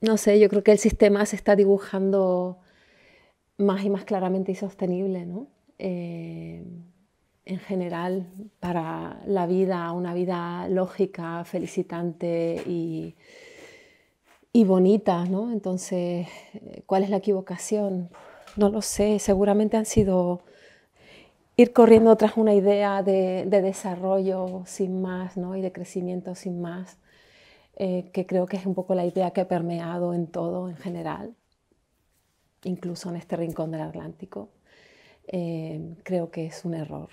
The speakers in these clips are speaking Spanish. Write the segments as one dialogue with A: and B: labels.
A: no sé, yo creo que el sistema se está dibujando más y más claramente y sostenible, ¿no? Eh, en general, para la vida, una vida lógica, felicitante y, bonita, ¿no? Entonces, ¿cuál es la equivocación? No lo sé, seguramente han sido ir corriendo tras una idea de, de desarrollo sin más, ¿no? Y de crecimiento sin más. Eh, que creo que es un poco la idea que ha permeado en todo en general, incluso en este rincón del Atlántico, eh, creo que es un error.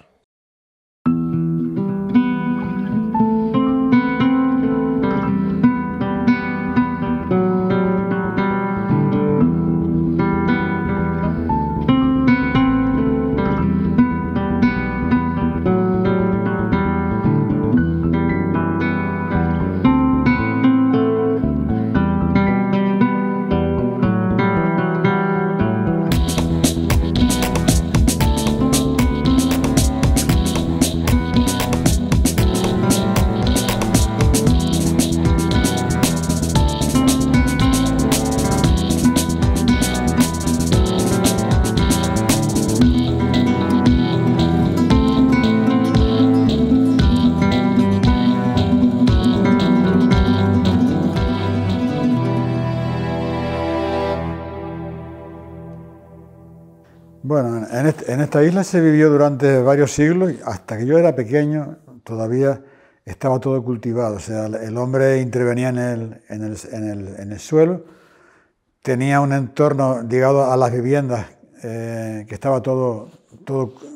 B: en esta isla se vivió durante varios siglos, hasta que yo era pequeño todavía estaba todo cultivado, o sea, el hombre intervenía en el, suelo, tenía un entorno ligado a las viviendas eh, que estaba todo,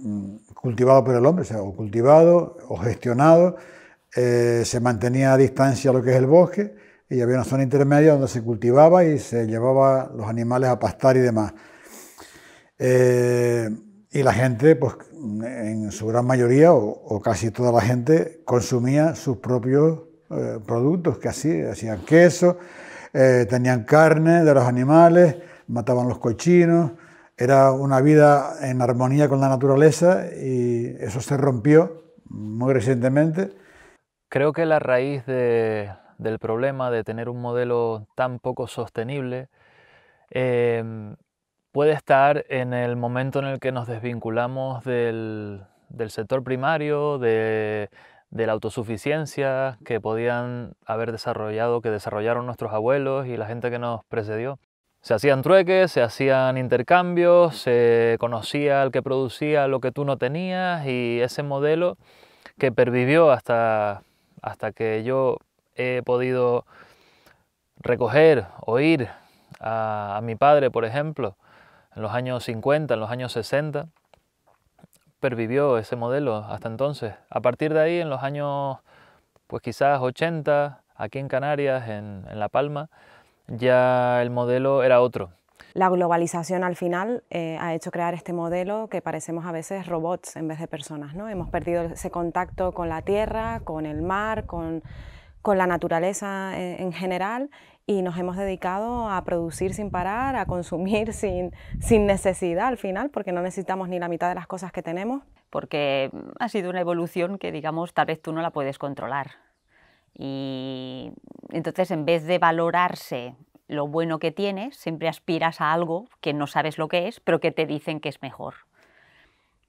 B: mm, cultivado por el hombre, o cultivado o gestionado, eh, se mantenía a distancia lo que es el bosque y había una zona intermedia donde se cultivaba y se llevaba los animales a pastar y demás. Eh, y la gente, pues en su gran mayoría o, casi toda la gente, consumía sus propios eh, productos que así, hacían queso, eh, tenían carne de los animales, mataban los cochinos, era una vida en armonía con la naturaleza y eso se rompió muy recientemente.
C: Creo que la raíz del problema de tener un modelo tan poco sostenible eh, puede estar en el momento en el que nos desvinculamos del, del sector primario, de, la autosuficiencia que podían haber desarrollado, que desarrollaron nuestros abuelos y la gente que nos precedió. Se hacían trueques, se hacían intercambios, se conocía al que producía lo que tú no tenías y ese modelo que pervivió hasta, hasta que yo he podido recoger, oír ir a mi padre, por ejemplo, en los años 50, en los años 60, pervivió ese modelo hasta entonces. A partir de ahí, en los años, pues quizás 80, aquí en Canarias, en, La Palma, ya el modelo era otro.
D: La globalización al final eh, ha hecho crear este modelo que parecemos a veces robots en vez de personas. ¿no? Hemos perdido ese contacto con la tierra, con el mar, con, la naturaleza eh, en general y nos hemos dedicado a producir sin parar, a consumir sin, necesidad al final, porque no necesitamos ni la mitad de las cosas que tenemos.
E: Porque ha sido una evolución que, digamos, tal vez tú no la puedes controlar. Y entonces, en vez de valorarse lo bueno que tienes, siempre aspiras a algo que no sabes lo que es, pero que te dicen que es mejor.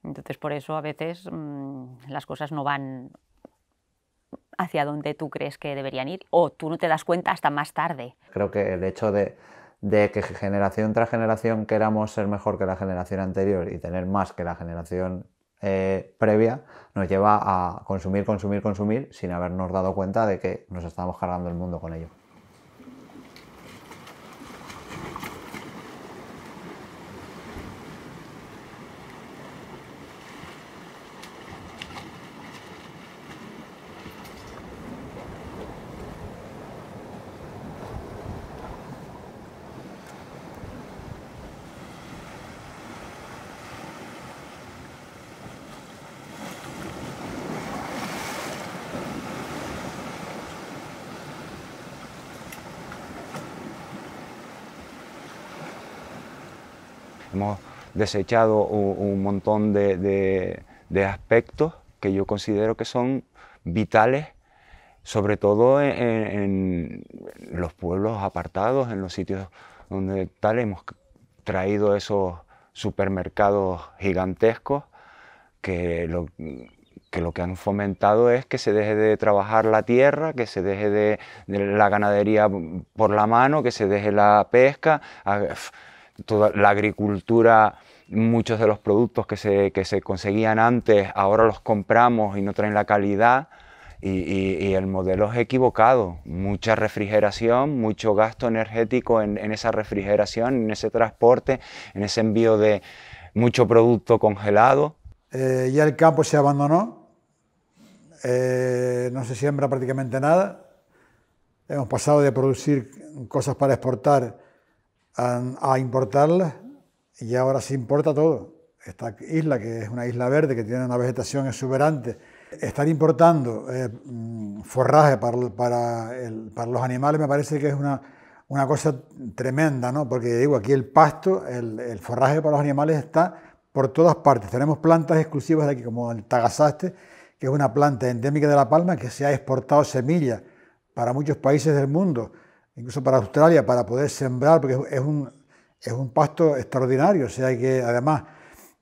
E: Entonces, por eso a veces mm, las cosas no van hacia donde tú crees que deberían ir o tú no te das cuenta hasta más tarde.
F: Creo que el hecho de, que generación tras generación queramos ser mejor que la generación anterior y tener más que la generación eh, previa nos lleva a consumir, consumir, consumir sin habernos dado cuenta de que nos estamos cargando el mundo con ello.
G: Hemos desechado un, montón de, aspectos que yo considero que son vitales, sobre todo en, los pueblos apartados, en los sitios donde tal hemos traído esos supermercados gigantescos que lo, que han fomentado es que se deje de trabajar la tierra, que se deje de la ganadería por la mano, que se deje la pesca toda la agricultura, muchos de los productos que se, conseguían antes, ahora los compramos y no traen la calidad. Y, el modelo es equivocado. Mucha refrigeración, mucho gasto energético en, esa refrigeración, en ese transporte, en ese envío de mucho producto congelado.
B: Eh, ya el campo se abandonó, eh, no se siembra prácticamente nada. Hemos pasado de producir cosas para exportar a, importarlas y ahora se importa todo. Esta isla, que es una isla verde, que tiene una vegetación exuberante, estar importando eh, mm, forraje para, para, los animales me parece que es una, una cosa tremenda, Porque digo, aquí el pasto, el, el, forraje para los animales está por todas partes. Tenemos plantas exclusivas de aquí, como el tagasaste, que es una planta endémica de La Palma que se ha exportado semillas para muchos países del mundo incluso para Australia, para poder sembrar, porque es un, es un pasto extraordinario, o sea que además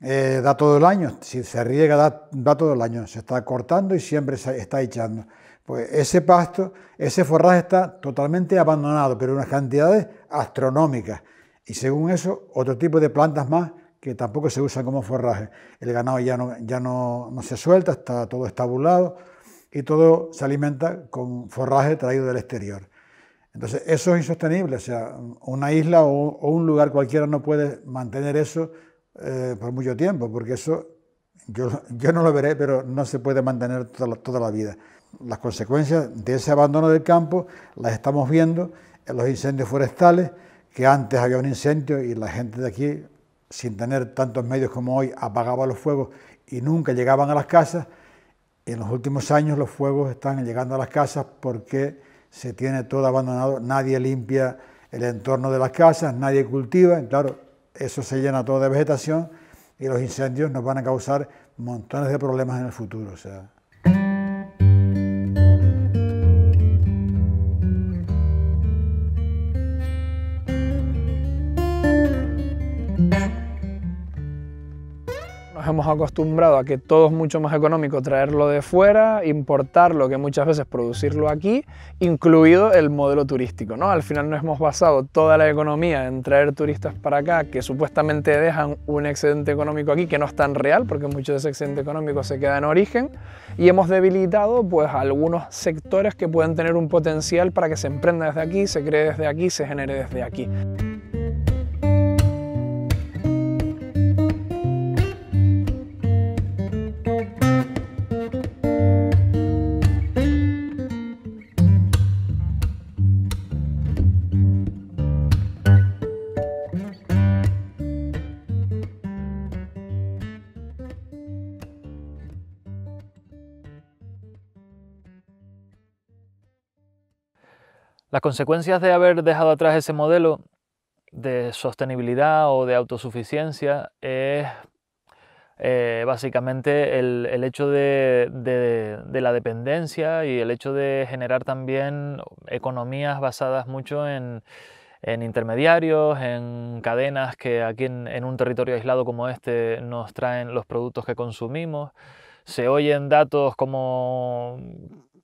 B: eh, da todo el año, si se riega da, da, todo el año, se está cortando y siempre se está echando. Pues ese pasto, ese forraje está totalmente abandonado, pero unas cantidades astronómicas. Y según eso, otro tipo de plantas más que tampoco se usan como forraje. El ganado ya no, ya no, no se suelta, está todo estabulado y todo se alimenta con forraje traído del exterior. Entonces, eso es insostenible. O sea, una isla o, un lugar cualquiera no puede mantener eso eh, por mucho tiempo, porque eso yo, no lo veré, pero no se puede mantener toda la, toda la vida. Las consecuencias de ese abandono del campo las estamos viendo en los incendios forestales, que antes había un incendio y la gente de aquí, sin tener tantos medios como hoy, apagaba los fuegos y nunca llegaban a las casas. En los últimos años los fuegos están llegando a las casas porque se tiene todo abandonado, nadie limpia el entorno de las casas, nadie cultiva, claro, eso se llena todo de vegetación y los incendios nos van a causar montones de problemas en el futuro.
H: acostumbrado a que todo es mucho más económico traerlo de fuera, importarlo, que muchas veces producirlo aquí, incluido el modelo turístico. ¿no? Al final no hemos basado toda la economía en traer turistas para acá que supuestamente dejan un excedente económico aquí que no es tan real porque mucho de ese excedente económico se queda en origen y hemos debilitado pues algunos sectores que pueden tener un potencial para que se emprenda desde aquí, se cree desde aquí, se genere desde aquí.
C: Las consecuencias de haber dejado atrás ese modelo de sostenibilidad o de autosuficiencia es eh, básicamente el, hecho de, la dependencia y el hecho de generar también economías basadas mucho en, intermediarios, en cadenas que aquí en, un territorio aislado como este nos traen los productos que consumimos. Se oyen datos como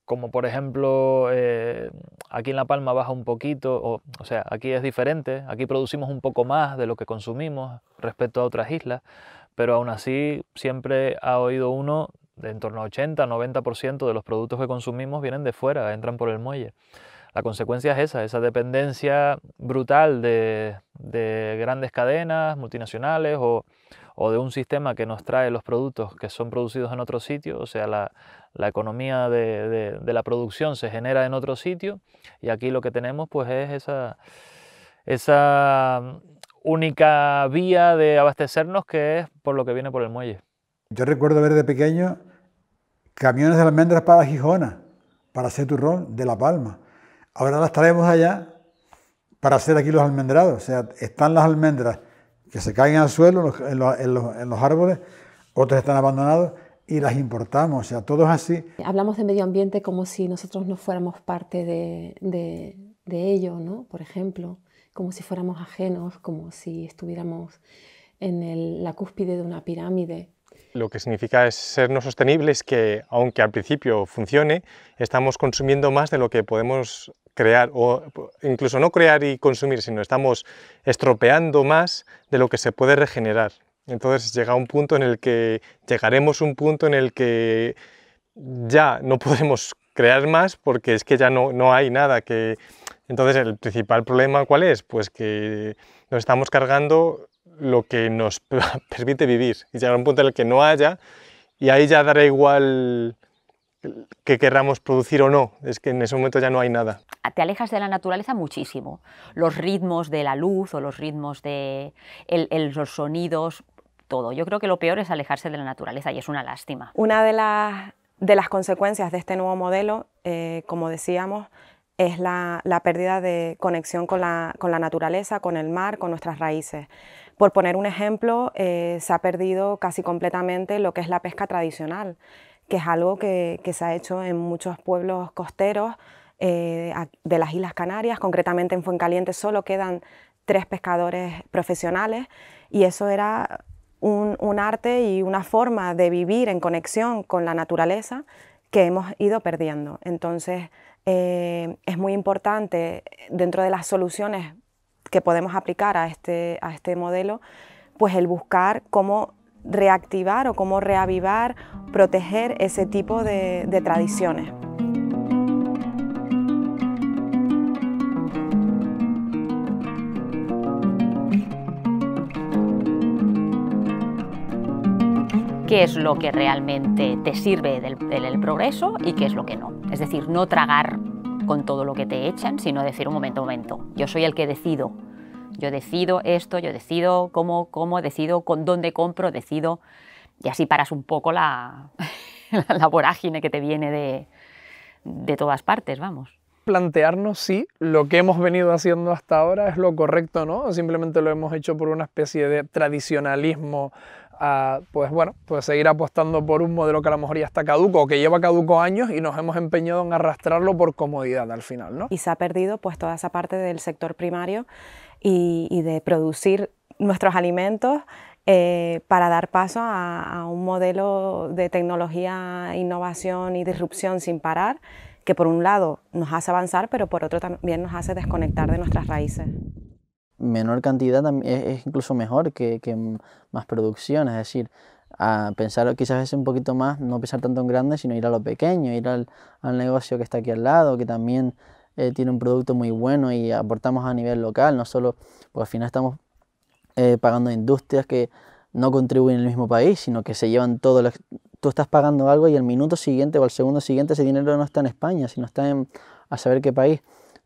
C: como por ejemplo eh, aquí en La Palma baja un poquito, o, sea, aquí es diferente, aquí producimos un poco más de lo que consumimos respecto a otras islas, pero aún así siempre ha oído uno de en torno a 80, 90% de los productos que consumimos vienen de fuera, entran por el muelle. La consecuencia es esa, esa dependencia brutal de, de grandes cadenas multinacionales o o de un sistema que nos trae los productos que son producidos en otro sitio, o sea, la, economía de, la producción se genera en otro sitio y aquí lo que tenemos pues es esa, esa mm, única vía de abastecernos que es por lo que viene por el muelle.
B: Yo recuerdo ver de pequeño camiones de almendras para Gijona, para hacer turrón de La Palma. Ahora las traemos allá para hacer aquí los almendrados. O sea, están las almendras que se caen al suelo, en los, en los, en los, árboles, otros están abandonados y las importamos, o sea, todo es así. Hablamos de
A: medio ambiente como si nosotros no fuéramos parte de, de, de ello, ¿no? Por ejemplo, como si fuéramos ajenos, como si estuviéramos en el, la cúspide de una pirámide.
I: Lo que significa es ser no sostenible es que, aunque al principio funcione, estamos consumiendo más de lo que podemos crear, o incluso no crear y consumir, sino estamos estropeando más de lo que se puede regenerar. Entonces llega un punto en el que llegaremos un punto en el que ya no podemos crear más porque es que ya no, no hay nada que... Entonces el principal problema cuál es? Pues que nos estamos cargando lo que nos permite vivir y llegar a un punto en el que no haya y ahí ya dará igual que querramos producir o no, es que en ese momento ya no hay nada.
E: Te alejas de la naturaleza muchísimo, los ritmos de la luz o los ritmos de los sonidos, todo. Yo creo que lo peor es alejarse de la naturaleza y es una lástima.
D: Una de, las, de las consecuencias de este nuevo modelo, eh, como decíamos, es la, pérdida de conexión con la naturaleza, con el mar, con nuestras raíces. Por poner un ejemplo, eh, se ha perdido casi completamente lo que es la pesca tradicional, que es algo que, se ha hecho en muchos pueblos costeros eh, de las Islas Canarias, concretamente en Fuencaliente solo quedan tres pescadores profesionales y eso era un, arte y una forma de vivir en conexión con la naturaleza que hemos ido perdiendo. Entonces, eh, es muy importante dentro de las soluciones que podemos aplicar a este, a este modelo, pues el buscar cómo reactivar o cómo reavivar, proteger ese tipo de, tradiciones.
E: qué es lo que realmente te sirve del, progreso y qué es lo que no. Es decir, no tragar con todo lo que te echan, sino decir un momento, un momento, yo soy el que decido. Yo decido esto, yo decido cómo, cómo, decido con dónde compro, decido. Y así paras un poco la, vorágine que te viene de, de todas partes, vamos
H: plantearnos si lo que hemos venido haciendo hasta ahora es lo correcto, ¿no? O simplemente lo hemos hecho por una especie de tradicionalismo a, pues bueno, pues seguir apostando por un modelo que a lo mejor ya está caduco o que lleva caduco años y nos hemos empeñado en arrastrarlo por comodidad al final, ¿no? Y se ha perdido pues toda esa parte del sector
D: primario y, de producir nuestros alimentos eh, para dar paso a, un modelo de tecnología, innovación y disrupción sin parar, que por un lado nos hace avanzar, pero por otro también nos hace desconectar de nuestras raíces
J: menor cantidad es, incluso mejor que, más producción, es decir, a pensar quizás es un poquito más, no pensar tanto en grande, sino ir a lo pequeño, ir al, negocio que está aquí al lado, que también eh, tiene un producto muy bueno y aportamos a nivel local, no solo, porque al final estamos eh, pagando industrias que no contribuyen en el mismo país, sino que se llevan todo, tú estás pagando algo y al minuto siguiente o al segundo siguiente ese dinero no está en España, sino está en a saber qué país.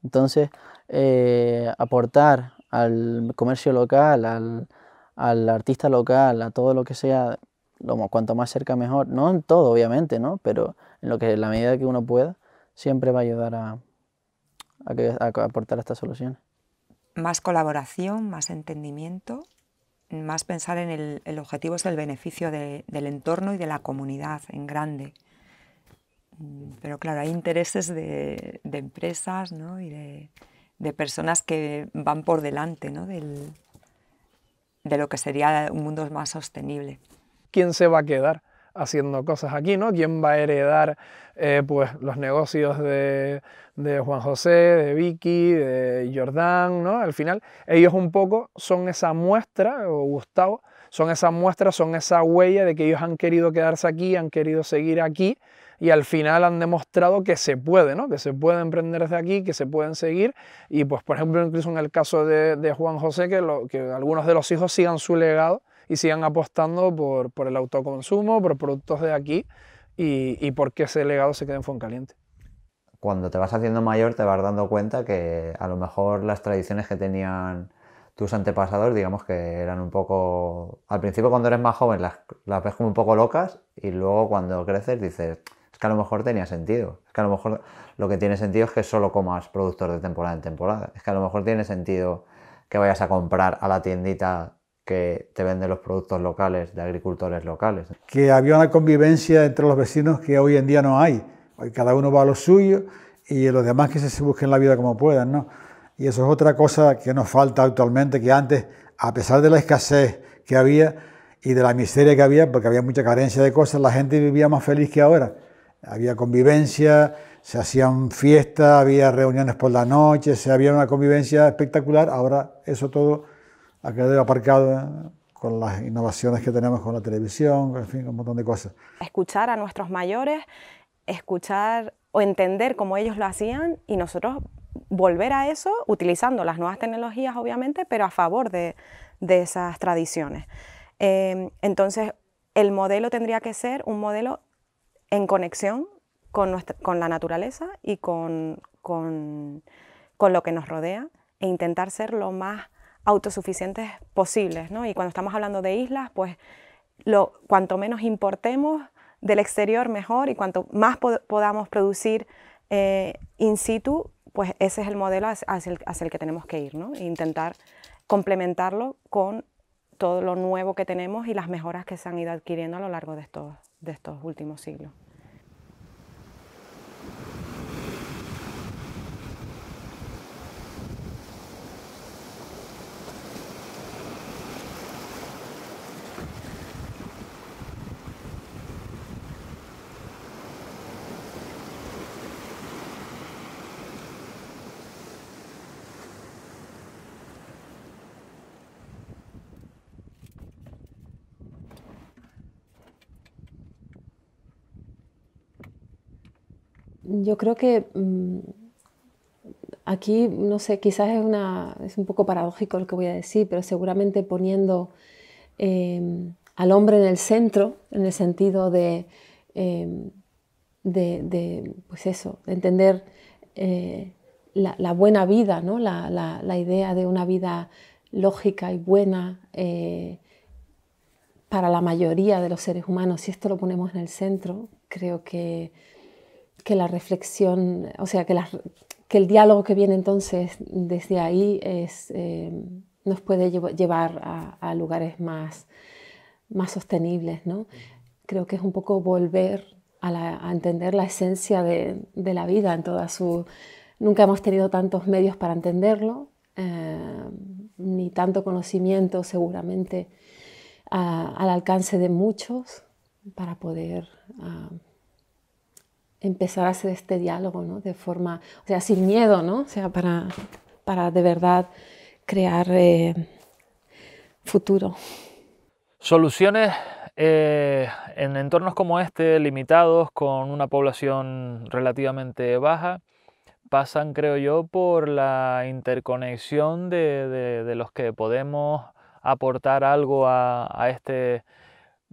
J: Entonces, eh, aportar al comercio local, al, artista local, a todo lo que sea, lo, cuanto más cerca mejor. No en todo, obviamente, ¿no? Pero en lo que en la medida que uno pueda, siempre va a ayudar a, a, aportar estas soluciones.
K: Más colaboración, más entendimiento, más pensar en el, objetivo es el beneficio del entorno y de la comunidad en grande. Mm, pero claro, hay intereses de, empresas ¿no? y de, de personas que
H: van por delante ¿no? Del, de lo que sería un mundo más sostenible. ¿Quién se va a quedar haciendo cosas aquí? ¿no? ¿Quién va a heredar eh, pues, los negocios de, de, Juan José, de Vicky, de Jordán? ¿no? Al final, ellos un poco son esa muestra, o Gustavo, son esa muestra, son esa huella de que ellos han querido quedarse aquí, han querido seguir aquí y al final han demostrado que se puede, ¿no? que se puede emprender desde aquí, que se pueden seguir y pues por ejemplo incluso en el caso de, Juan José que, lo, que algunos de los hijos sigan su legado y sigan apostando por, el autoconsumo, por productos de aquí y, y porque ese legado se quede en caliente
F: cuando te vas haciendo mayor te vas dando cuenta que a lo mejor las tradiciones que tenían tus antepasados, digamos que eran un poco, al principio cuando eres más joven las ves como un poco locas y luego cuando creces dices, que a lo mejor tenía sentido. Es que a lo mejor lo que tiene sentido es que solo comas productos de temporada en temporada. Es que a lo mejor tiene sentido que vayas a comprar a la tiendita que te vende los productos locales de agricultores locales.
B: Que había una convivencia entre los vecinos que hoy en día no hay. Hoy cada uno va a lo suyo y los demás que se busquen la vida como puedan, ¿no? Y eso es otra cosa que nos falta actualmente, que antes, a pesar de la escasez que había y de la miseria que había, porque había mucha carencia de cosas, la gente vivía más feliz que ahora había convivencia, se hacían fiestas, había reuniones por la noche, se había una convivencia espectacular. Ahora eso todo ha quedado aparcado ¿eh? con las innovaciones que tenemos con la televisión, en fin, un montón de cosas.
D: Escuchar a nuestros mayores, escuchar o entender cómo ellos lo hacían y nosotros volver a eso utilizando las nuevas tecnologías, obviamente, pero a favor de, esas tradiciones. Em, entonces, el modelo tendría que ser un modelo en conexión con, la naturaleza y con, lo que nos rodea e intentar ser lo más autosuficientes posibles. Y cuando estamos hablando de islas, pues lo, cuanto menos importemos del exterior, mejor, y cuanto más podamos producir eh, in situ, pues ese es el modelo hacia el, que tenemos que ir, E intentar complementarlo con todo lo nuevo que tenemos y las mejoras que se han ido adquiriendo a lo largo de estos, de estos últimos siglos.
A: yo creo que mm, aquí, no sé, quizás es, una, es un poco paradójico lo que voy a decir, pero seguramente poniendo em, al hombre en el centro, en el sentido de, em, de, pues eso, de entender eh, la, buena vida, la, idea de una vida lógica y buena eh, para la mayoría de los seres humanos. Si esto lo ponemos en el centro, creo que que la reflexión, o sea, que, que, el diálogo que viene entonces desde ahí es, eh, nos puede llevar a, lugares más, más sostenibles. ¿no? Creo que es un poco volver a, entender la esencia de, la vida en toda su... Nunca hemos tenido tantos medios para entenderlo, eh, ni tanto conocimiento seguramente al alcance de muchos para poder... Ah, empezar a hacer este diálogo, ¿no? De forma, o sea, sin miedo, ¿no? O sea, para, para de verdad crear eh, futuro.
C: Soluciones eh, en entornos como este, limitados, con una población relativamente baja, pasan, creo yo, por la interconexión de, los que podemos aportar algo a, a este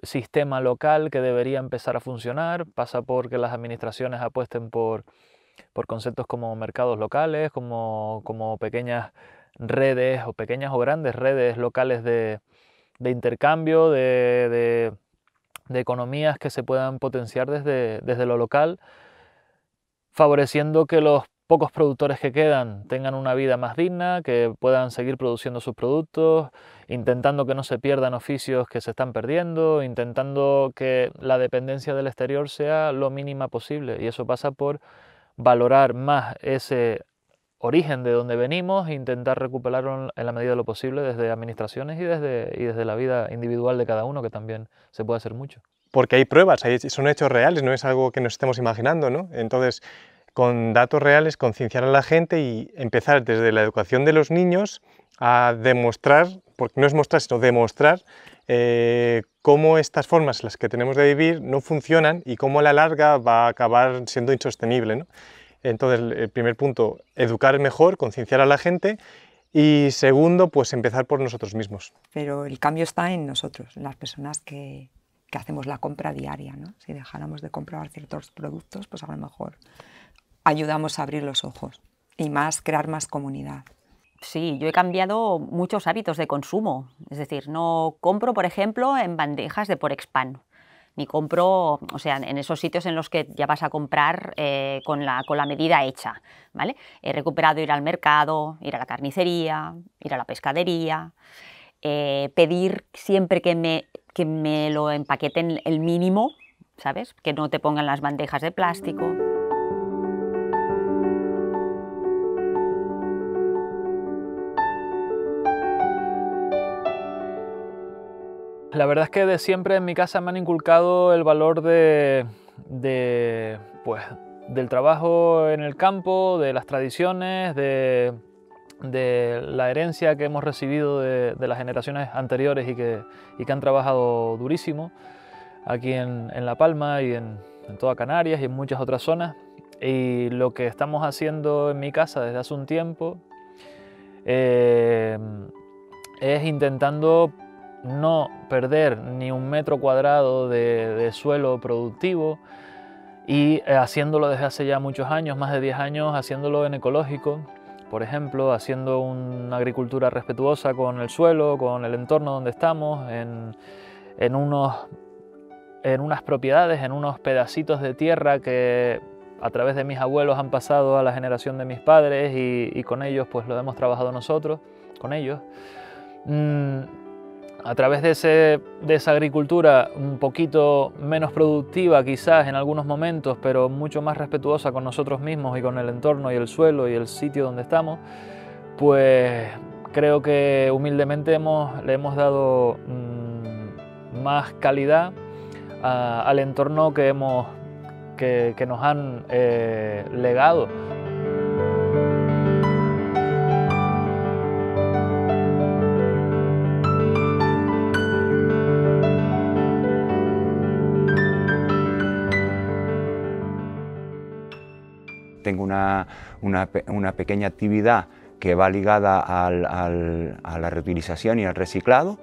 C: sistema local que debería empezar a funcionar, pasa por que las administraciones apuesten por, por conceptos como mercados locales, como, como, pequeñas redes o pequeñas o grandes redes locales de, intercambio, de, economías que se puedan potenciar desde, desde lo local favoreciendo que los pocos productores que quedan tengan una vida más digna, que puedan seguir produciendo sus productos, intentando que no se pierdan oficios que se están perdiendo, intentando que la dependencia del exterior sea lo mínima posible. Y eso pasa por valorar más ese origen de donde venimos e intentar recuperarlo en la medida de lo posible desde administraciones y desde, y desde la vida individual de cada uno, que también se puede hacer mucho.
I: Porque hay pruebas, hay, son hechos reales, no es algo que nos estemos imaginando, ¿no? Entonces, con datos reales, concienciar a la gente y empezar desde la educación de los niños a demostrar, porque no es mostrar, sino demostrar eh, cómo estas formas, las que tenemos de vivir, no funcionan y cómo a la larga va a acabar siendo insostenible. Entonces, el primer punto, educar mejor, concienciar a la gente y segundo, pues empezar por nosotros mismos.
K: Pero el cambio está en nosotros, en las personas que, que hacemos la compra diaria. ¿no? Si dejáramos de comprar ciertos productos, pues a lo mejor ayudamos a abrir los ojos y más crear más comunidad. Sí, yo
E: he cambiado muchos hábitos de consumo. Es decir, no compro, por ejemplo, en bandejas de por ni compro, o sea, en esos sitios en los que ya vas a comprar eh, con, la, medida hecha, ¿vale? He recuperado ir al mercado, ir a la carnicería, ir a la pescadería, eh, pedir siempre que me, que me lo empaqueten el mínimo, ¿sabes? Que no te pongan las bandejas de plástico.
C: La verdad es que de siempre en mi casa me han inculcado el valor de, pues, del trabajo en el campo, de las tradiciones, de, la herencia que hemos recibido de, las generaciones anteriores y que, y que, han trabajado durísimo aquí en, La Palma y en, toda Canarias y en muchas otras zonas. Y lo que estamos haciendo en mi casa desde hace un tiempo eh, es intentando no perder ni un metro cuadrado de, suelo productivo y eh, haciéndolo desde hace ya muchos años, más de 10 años, haciéndolo en ecológico, por ejemplo, haciendo una agricultura respetuosa con el suelo, con el entorno donde estamos, en, unos, en unas propiedades, en unos pedacitos de tierra que a través de mis abuelos han pasado a la generación de mis padres y, con ellos pues lo hemos trabajado nosotros, con ellos. Mm, a través de, esa agricultura un poquito menos productiva quizás en algunos momentos, pero mucho más respetuosa con nosotros mismos y con el entorno y el suelo y el sitio donde estamos, pues creo que humildemente le hemos dado mm, más calidad al entorno que, nos han eh, legado.
G: una, pequeña actividad que va ligada a la reutilización y al reciclado.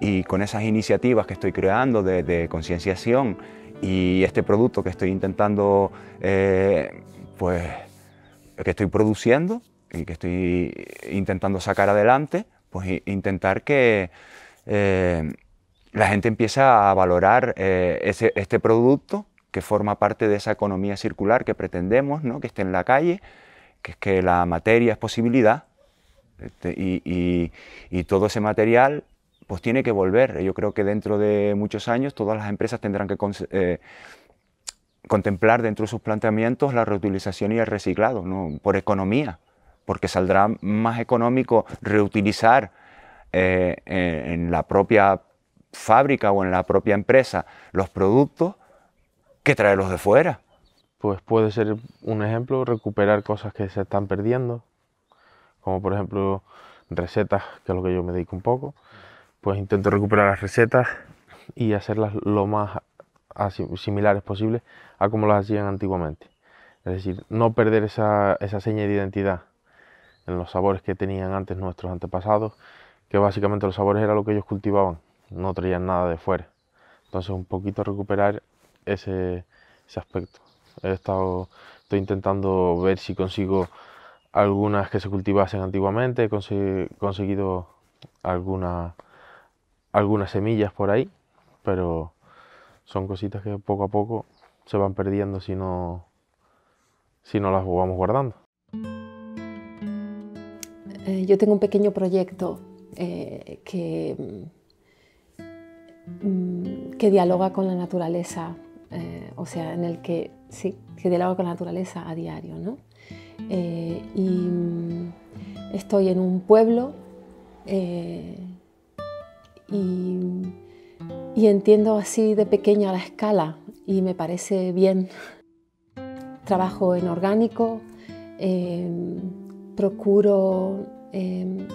G: Y con esas iniciativas que estoy creando de, concienciación y este producto que estoy intentando, eh, pues, que estoy produciendo y que estoy intentando sacar adelante, pues intentar que eh, la gente empiece a valorar eh, este producto que forma parte de esa economía circular que pretendemos, ¿no? que esté en la calle, que es que la materia es posibilidad este, y, todo ese material pues tiene que volver. Yo creo que dentro de muchos años todas las empresas tendrán que eh, contemplar dentro de sus planteamientos la reutilización y el reciclado, por economía, porque saldrá más económico reutilizar eh, en la propia fábrica o en la propia empresa los productos que traerlos de fuera. Pues
L: puede ser un ejemplo recuperar cosas que se están perdiendo, como por ejemplo recetas, que es lo que yo me dedico un poco. Pues intento recuperar las recetas y hacerlas lo más similares posible a como las hacían antiguamente. Es decir, no perder esa, esa seña de identidad en los sabores que tenían antes nuestros antepasados, que básicamente los sabores era lo que ellos cultivaban, no traían nada de fuera. Entonces un poquito recuperar ese, aspecto. He estado, estoy intentando ver si consigo algunas que se cultivasen antiguamente, he conseguido alguna, algunas semillas por ahí, pero son cositas que poco a poco se van perdiendo si no, si no las vamos guardando.
A: Eh, yo tengo un pequeño proyecto eh, que, mm, que dialoga con la naturaleza eh, o sea, en el que sí, que dialogo con la naturaleza a diario, ¿no? Eh, y mm, estoy en un pueblo eh, y, entiendo así de pequeña la escala y me parece bien. Trabajo en orgánico, em, procuro em,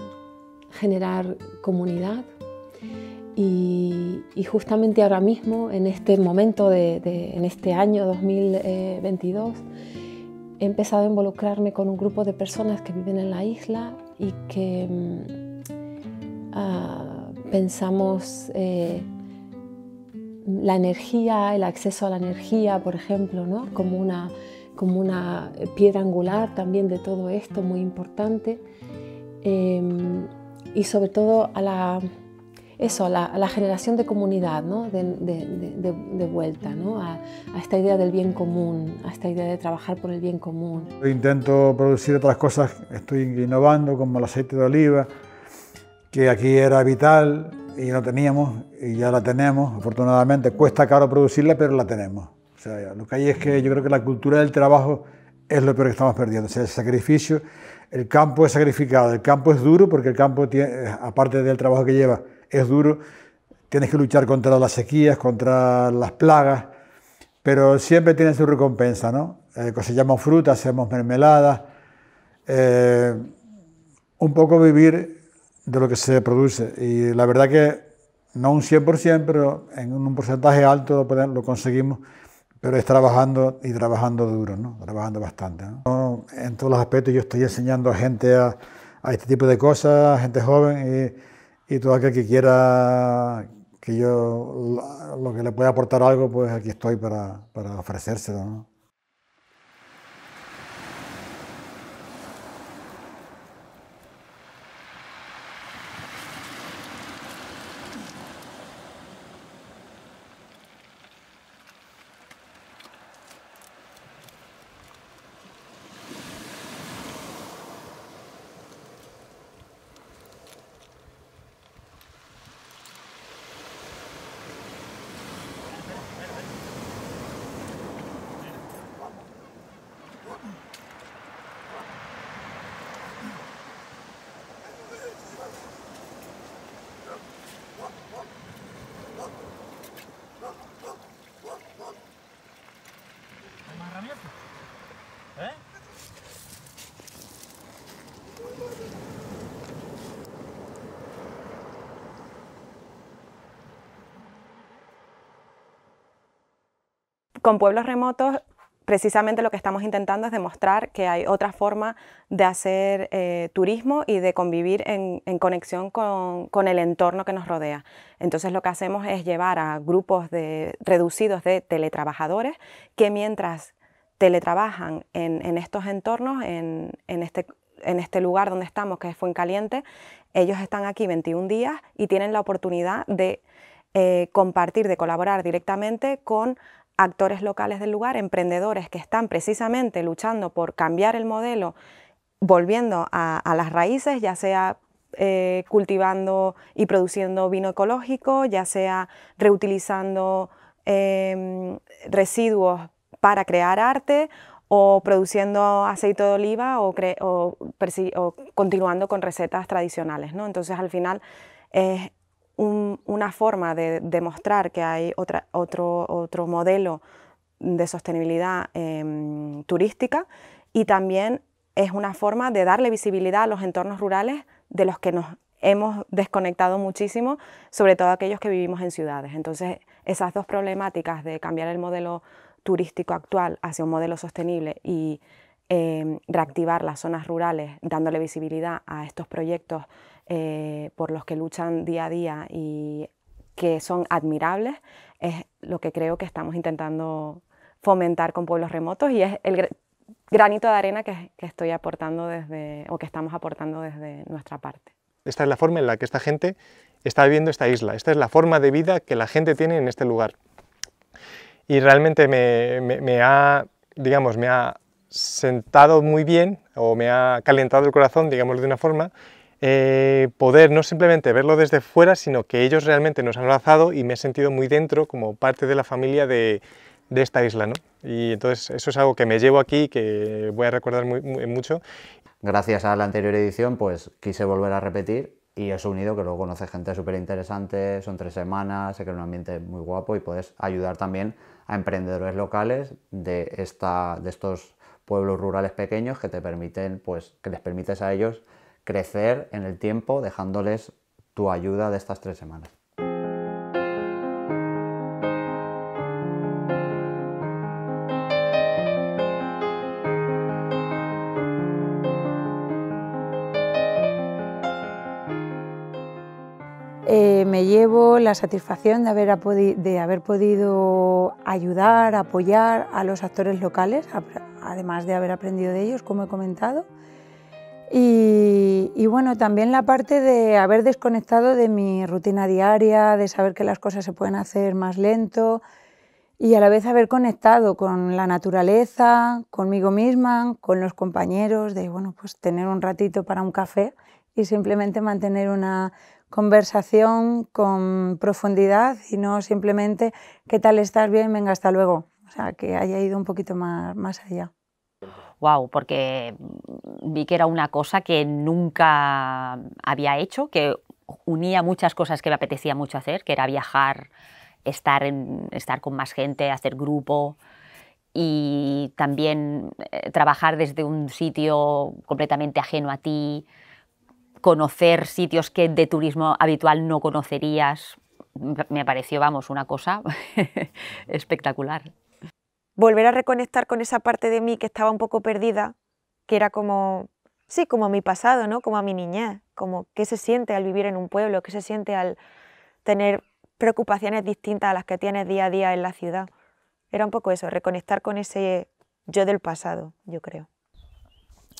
A: generar comunidad y, justamente ahora mismo, en este momento, de, en este año 2022, he empezado a involucrarme con un grupo de personas que viven en la isla y que mm, ah, pensamos eh, la energía, el acceso a la energía, por ejemplo, como, una, como una piedra angular también de todo esto, muy importante. Em, y sobre todo a la eso, a la, generación de comunidad, ¿no? de, vuelta, ¿no? a, a, esta idea del bien común, a esta idea de trabajar por el bien común.
B: Intento producir otras cosas, estoy innovando, como el aceite de oliva, que aquí era vital y no teníamos, y ya la tenemos, afortunadamente. Cuesta caro producirla, pero la tenemos. O sea, lo que hay es que yo creo que la cultura del trabajo es lo peor que estamos perdiendo, o sea, el sacrificio. El campo es sacrificado, el campo es duro porque el campo, tiene, aparte del trabajo que lleva, es duro, tienes que luchar contra las sequías, contra las plagas, pero siempre tiene su recompensa, ¿no? Eh, frutas, hacemos mermeladas, eh, un poco vivir de lo que se produce. Y la verdad que no un 100%, pero en un porcentaje alto lo, conseguimos, pero es trabajando y trabajando duro, ¿no? Trabajando bastante. En todos los aspectos yo estoy enseñando a gente a, este tipo de cosas, gente joven y y todo aquel que quiera que yo lo que le pueda aportar algo, pues aquí estoy para, para ofrecérselo.
D: con pueblos remotos precisamente lo que estamos intentando es demostrar que hay otra forma de hacer eh, turismo y de convivir en, conexión con, el entorno que nos rodea. Entonces lo que hacemos es llevar a grupos reducidos de teletrabajadores que mientras teletrabajan en, estos entornos, este, en, este, lugar donde estamos, que es Fuencaliente, ellos están aquí 21 días y tienen la oportunidad de eh, compartir, de colaborar directamente con actores locales del lugar, emprendedores que están precisamente luchando por cambiar el modelo, volviendo a, las raíces, ya sea eh, cultivando y produciendo vino ecológico, ya sea reutilizando em, residuos para crear arte o produciendo aceite de oliva o, continuando con recetas tradicionales. Entonces al final es una forma de demostrar que hay otro, modelo de sostenibilidad em, turística y también es una forma de darle visibilidad a los entornos rurales de los que nos hemos desconectado muchísimo, sobre todo aquellos que vivimos en ciudades. Entonces, esas dos problemáticas de cambiar el modelo turístico actual hacia un modelo sostenible y em, reactivar las zonas rurales, dándole visibilidad a estos proyectos eh, por los que luchan día a día y que son admirables, es lo que creo que estamos intentando fomentar con pueblos remotos y es el granito de arena que, estoy aportando desde, o que estamos aportando desde nuestra
I: parte. Esta es la forma en la que esta gente está viviendo esta isla, esta es la forma de vida que la gente tiene en este lugar. Y realmente me, me, ha, digamos, me ha sentado muy bien o me ha calentado el corazón, digamos de una forma, eh, poder no simplemente verlo desde fuera, sino que ellos realmente nos han abrazado y me he sentido muy dentro como parte de la familia de, esta isla. ¿no? Y entonces eso es algo que me llevo aquí, que voy a recordar muy, mucho. Gracias a la anterior edición, pues quise volver
F: a repetir y eso unido que luego conoces gente súper interesante, son tres semanas, se crea un ambiente muy guapo y puedes ayudar también a emprendedores locales de, esta, de estos pueblos rurales pequeños que te permiten, pues, que les permites a ellos crecer en el tiempo dejándoles tu ayuda de estas tres semanas.
A: Eh, me llevo la satisfacción de haber, de haber, podido ayudar, apoyar a los actores locales, además de haber aprendido de ellos, como he comentado, y, bueno, también la parte de haber desconectado de mi rutina diaria, de saber que las cosas se pueden hacer más lento y a la vez haber conectado con la naturaleza, conmigo misma, con los compañeros, de bueno, pues tener un ratito para un café y simplemente mantener una conversación con profundidad y no simplemente qué tal estás bien, venga, hasta luego. O sea, que haya ido un poquito más, más allá
E: porque mm, vi que era una cosa que nunca había hecho, que unía muchas cosas que me apetecía mucho hacer, que era viajar, estar, en, estar con más gente, hacer grupo y también eh, trabajar desde un sitio completamente ajeno a ti, conocer sitios que de turismo habitual no conocerías. Me pareció, vamos, una
K: cosa espectacular volver a reconectar con esa parte de mí que estaba un poco perdida, que era como, sí, como mi pasado, ¿no? Como a mi niñez, como qué se siente al vivir en un pueblo, qué se siente al tener preocupaciones distintas a las que tienes día a día en la ciudad. Era un poco eso, reconectar con ese yo del pasado, yo creo.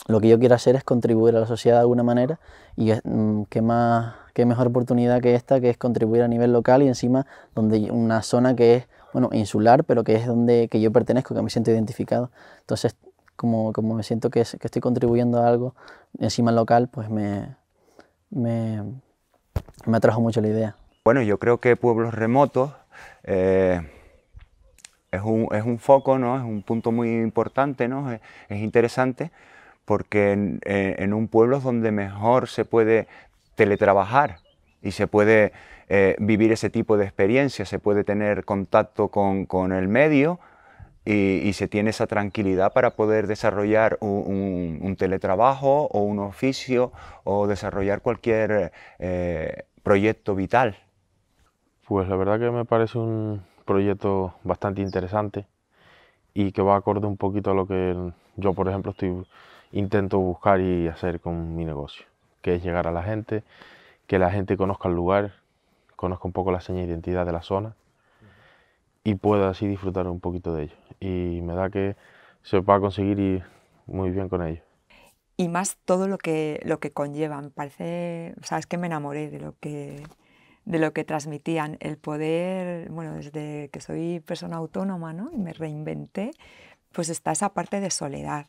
J: Lo que yo quiero hacer es contribuir a la sociedad de alguna manera y mm, qué más qué mejor oportunidad que esta que es contribuir a nivel local y encima donde una zona que es bueno, insular, pero que es donde que yo pertenezco, que me siento identificado. Entonces, como, me siento que, estoy contribuyendo a algo encima local, pues me, me, me, atrajo mucho la idea.
G: Bueno, yo creo que pueblos remotos eh, es, un, foco, ¿no? Es un punto muy importante, ¿no? Es, interesante porque en, eh, en un pueblo es donde mejor se puede teletrabajar y se puede eh, vivir ese tipo de experiencia, se puede tener contacto con, el medio y, se tiene esa tranquilidad para poder desarrollar un, teletrabajo o un oficio o desarrollar cualquier eh, proyecto vital. Pues la verdad que me parece
L: un proyecto bastante interesante y que va acorde un poquito a lo que yo, por ejemplo, estoy, intento buscar y hacer con mi negocio, que es llegar a la gente, que la gente conozca el lugar, conozco un poco la seña de identidad de la zona y puedo así disfrutar un poquito de ello. Y me da que se va a conseguir ir muy bien con ello.
K: Y más todo lo que, lo que conllevan parece, sabes que me enamoré de lo que, de lo que transmitían, el poder, bueno, desde que soy persona autónoma, ¿no? Y me reinventé, pues está esa parte de soledad.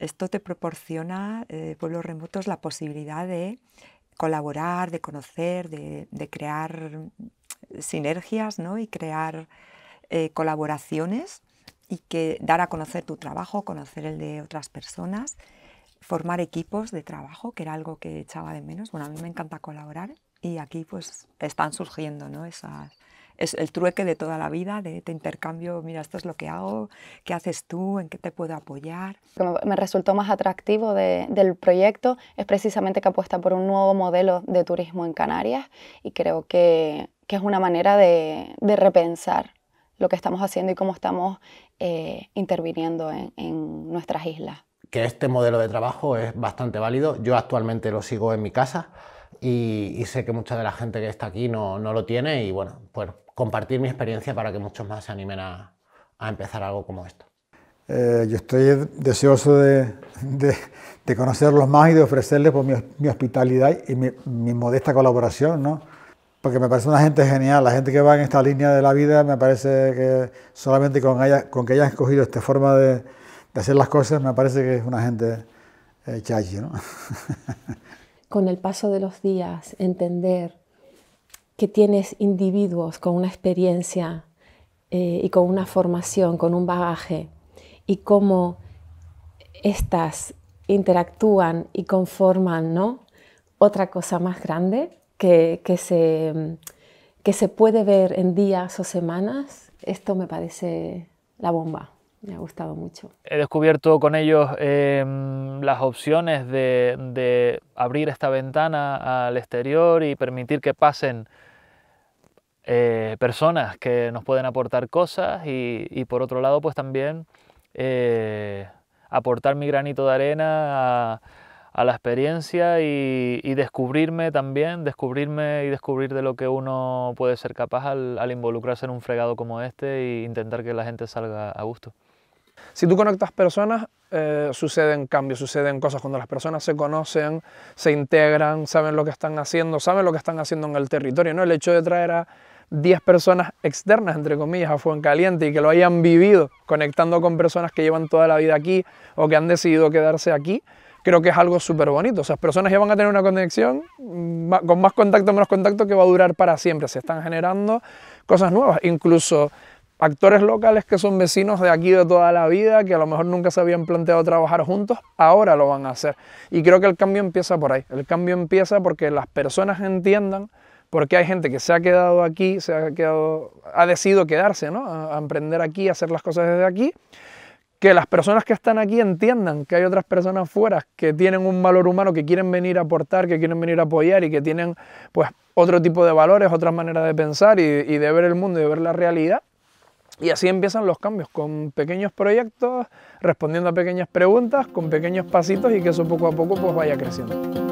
K: Esto te proporciona, eh, pueblos remotos, la posibilidad de colaborar, de conocer, de, crear sinergias ¿no? y crear eh, colaboraciones y que dar a conocer tu trabajo, conocer el de otras personas, formar equipos de trabajo, que era algo que echaba de menos. Bueno, a mí me encanta colaborar y aquí pues están surgiendo ¿no? esas, es el trueque de toda la vida, de este intercambio, mira, esto es lo que hago, qué haces tú, en qué te puedo apoyar.
D: Lo que me resultó más atractivo del proyecto es precisamente que apuesta por un nuevo modelo de turismo en Canarias y creo que, que es una manera de, de, repensar lo que estamos haciendo y cómo estamos eh, interviniendo en, en nuestras islas.
F: Que este modelo de trabajo es bastante válido. Yo actualmente lo sigo en mi casa. Y, sé que mucha de la gente que está aquí no, no, lo tiene y bueno, pues compartir mi experiencia para que muchos más se animen a, a empezar algo como esto.
B: Eh, yo estoy deseoso de, de, conocerlos más y de ofrecerles por pues, mi, hospitalidad y mi, mi, modesta colaboración, ¿no? porque me parece una gente genial, la gente que va en esta línea de la vida, me parece que solamente con, ella, con que hayan escogido esta forma de, de, hacer las cosas, me parece que es una gente eh, chachi. ¿no?
A: con el paso de los días, entender que tienes individuos con una experiencia eh, y con una formación, con un bagaje, y cómo estas interactúan y conforman ¿no? otra cosa más grande que, se, que se puede ver en días o semanas, esto me parece la bomba me ha gustado mucho.
C: He descubierto con ellos em, las opciones de, abrir esta ventana al exterior y permitir que pasen eh, personas que nos pueden aportar cosas y, por otro lado pues también eh, aportar mi granito de arena a, la experiencia y, descubrirme también, descubrirme y descubrir de lo que uno puede ser capaz al, al involucrarse en un fregado como este e intentar que la gente salga a gusto.
H: Si tú conectas personas, eh, suceden cambios, suceden cosas. Cuando las personas se conocen, se integran, saben lo que están haciendo, saben lo que están haciendo en el territorio. ¿no? El hecho de traer a 10 personas externas, entre comillas, a Fuencaliente y que lo hayan vivido conectando con personas que llevan toda la vida aquí o que han decidido quedarse aquí, creo que es algo súper bonito. O sea, personas ya van a tener una conexión mm, con más contacto, menos contacto, que va a durar para siempre. Se están generando cosas nuevas. Incluso actores locales que son vecinos de aquí de toda la vida, que a lo mejor nunca se habían planteado trabajar juntos, ahora lo van a hacer. Y creo que el cambio empieza por ahí. El cambio empieza porque las personas entiendan, porque hay gente que se ha quedado aquí, se ha quedado, ha decidido quedarse, ¿no? A, emprender aquí, a hacer las cosas desde aquí. Que las personas que están aquí entiendan que hay otras personas afuera que tienen un valor humano, que quieren venir a aportar, que quieren venir a apoyar y que tienen pues otro tipo de valores, otra manera de pensar y de ver el mundo y de ver la realidad y así empiezan los cambios, con pequeños proyectos, respondiendo a pequeñas preguntas, con pequeños pasitos y que eso poco a poco pues vaya creciendo.